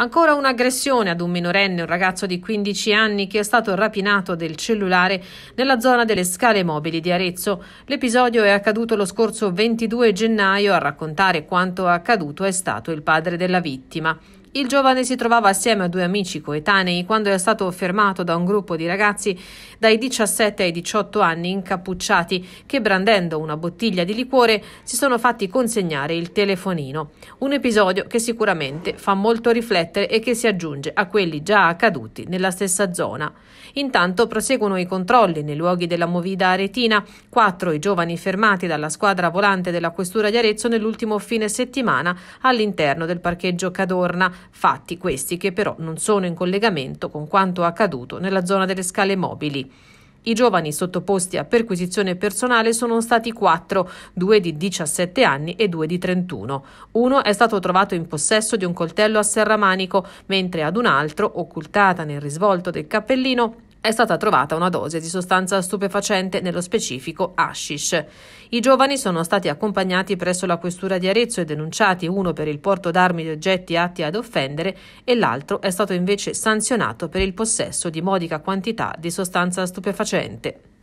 Ancora un'aggressione ad un minorenne, un ragazzo di 15 anni che è stato rapinato del cellulare nella zona delle scale mobili di Arezzo. L'episodio è accaduto lo scorso 22 gennaio. A raccontare quanto accaduto è stato il padre della vittima. Il giovane si trovava assieme a due amici coetanei quando è stato fermato da un gruppo di ragazzi dai 17 ai 18 anni incappucciati che brandendo una bottiglia di liquore si sono fatti consegnare il telefonino. Un episodio che sicuramente fa molto riflettere e che si aggiunge a quelli già accaduti nella stessa zona. Intanto proseguono i controlli nei luoghi della movida aretina, quattro i giovani fermati dalla squadra volante della questura di Arezzo nell'ultimo fine settimana all'interno del parcheggio Cadorna fatti questi che però non sono in collegamento con quanto accaduto nella zona delle scale mobili. I giovani sottoposti a perquisizione personale sono stati quattro, due di 17 anni e due di 31. Uno è stato trovato in possesso di un coltello a serramanico, mentre ad un altro, occultata nel risvolto del cappellino, è stata trovata una dose di sostanza stupefacente, nello specifico hashish. I giovani sono stati accompagnati presso la questura di Arezzo e denunciati uno per il porto d'armi di oggetti atti ad offendere e l'altro è stato invece sanzionato per il possesso di modica quantità di sostanza stupefacente.